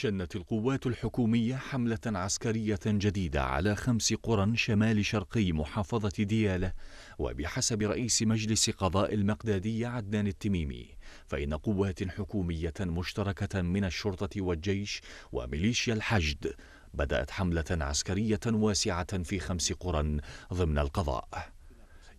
شنت القوات الحكومية حملة عسكرية جديدة على خمس قرى شمال شرقي محافظة ديالة وبحسب رئيس مجلس قضاء المقدادية عدنان التميمي فإن قوات حكومية مشتركة من الشرطة والجيش وميليشيا الحشد بدأت حملة عسكرية واسعة في خمس قرى ضمن القضاء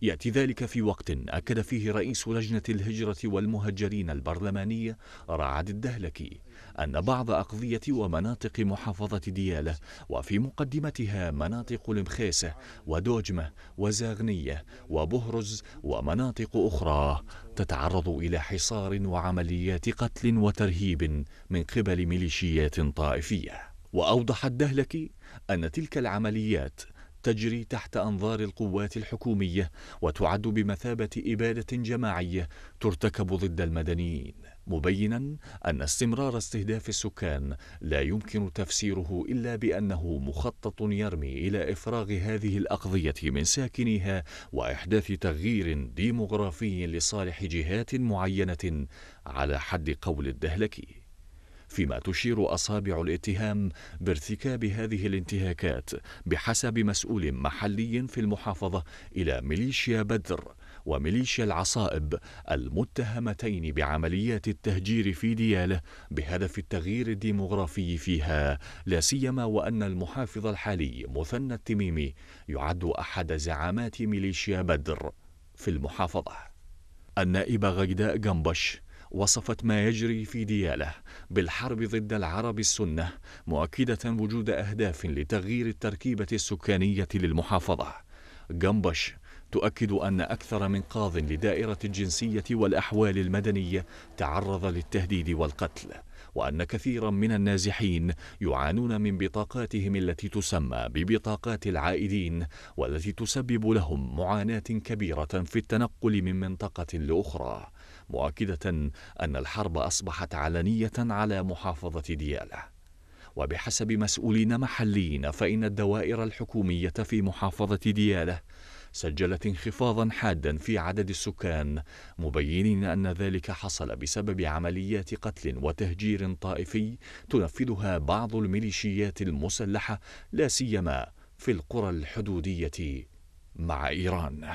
يأتي ذلك في وقت أكد فيه رئيس لجنة الهجرة والمهجرين البرلمانية رعد الدهلكي أن بعض أقضية ومناطق محافظة ديالة وفي مقدمتها مناطق المخيسة ودوجمة وزاغنية وبهرز ومناطق أخرى تتعرض إلى حصار وعمليات قتل وترهيب من قبل ميليشيات طائفية وأوضح الدهلكي أن تلك العمليات تجري تحت أنظار القوات الحكومية وتعد بمثابة إبادة جماعية ترتكب ضد المدنيين مبينا أن استمرار استهداف السكان لا يمكن تفسيره إلا بأنه مخطط يرمي إلى إفراغ هذه الأقضية من ساكنيها وإحداث تغيير ديمغرافي لصالح جهات معينة على حد قول الدهلكي فيما تشير أصابع الاتهام بارتكاب هذه الانتهاكات بحسب مسؤول محلي في المحافظة إلى ميليشيا بدر وميليشيا العصائب المتهمتين بعمليات التهجير في دياله بهدف التغيير الديمغرافي فيها لا سيما وان المحافظ الحالي مثنى التميمي يعد احد زعامات ميليشيا بدر في المحافظه النائب غيداء جنبش وصفت ما يجري في دياله بالحرب ضد العرب السنة مؤكدة وجود أهداف لتغيير التركيبة السكانية للمحافظة جنبش تؤكد أن أكثر من قاض لدائرة الجنسية والأحوال المدنية تعرض للتهديد والقتل وأن كثيرا من النازحين يعانون من بطاقاتهم التي تسمى ببطاقات العائدين والتي تسبب لهم معاناة كبيرة في التنقل من منطقة لأخرى مؤكدة أن الحرب أصبحت علنية على محافظة دياله وبحسب مسؤولين محليين فإن الدوائر الحكومية في محافظة ديالة سجلت انخفاضا حادا في عدد السكان مبينين أن ذلك حصل بسبب عمليات قتل وتهجير طائفي تنفذها بعض الميليشيات المسلحة لا سيما في القرى الحدودية مع إيران